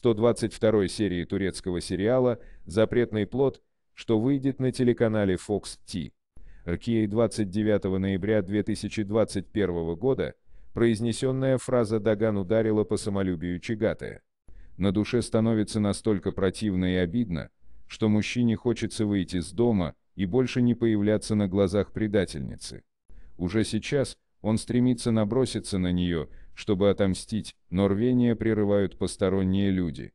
122 серии турецкого сериала «Запретный плод», что выйдет на телеканале Fox T. Кией 29 ноября 2021 года произнесенная фраза Даган ударила по самолюбию Чигатая. На душе становится настолько противно и обидно, что мужчине хочется выйти из дома и больше не появляться на глазах предательницы. Уже сейчас он стремится наброситься на нее, чтобы отомстить, но рвение прерывают посторонние люди.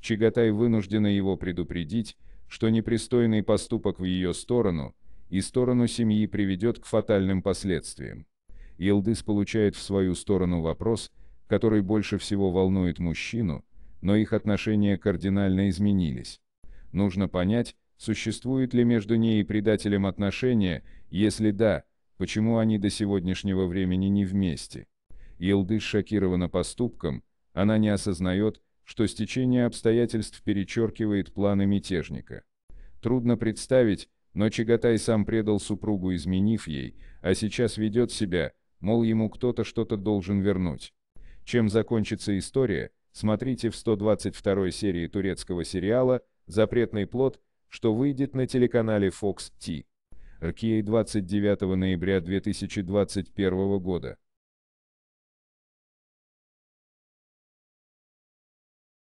Чагатай вынуждена его предупредить, что непристойный поступок в ее сторону и сторону семьи приведет к фатальным последствиям. Елдыс получает в свою сторону вопрос, который больше всего волнует мужчину, но их отношения кардинально изменились. Нужно понять, существует ли между ней и предателем отношения, если да, почему они до сегодняшнего времени не вместе. Елдыш шокирована поступком, она не осознает, что стечение обстоятельств перечеркивает планы мятежника. Трудно представить, но Чагатай сам предал супругу, изменив ей, а сейчас ведет себя, мол ему кто-то что-то должен вернуть. Чем закончится история, смотрите в 122 серии турецкого сериала «Запретный плод», что выйдет на телеканале Fox T. RKA 29 ноября 2021 года.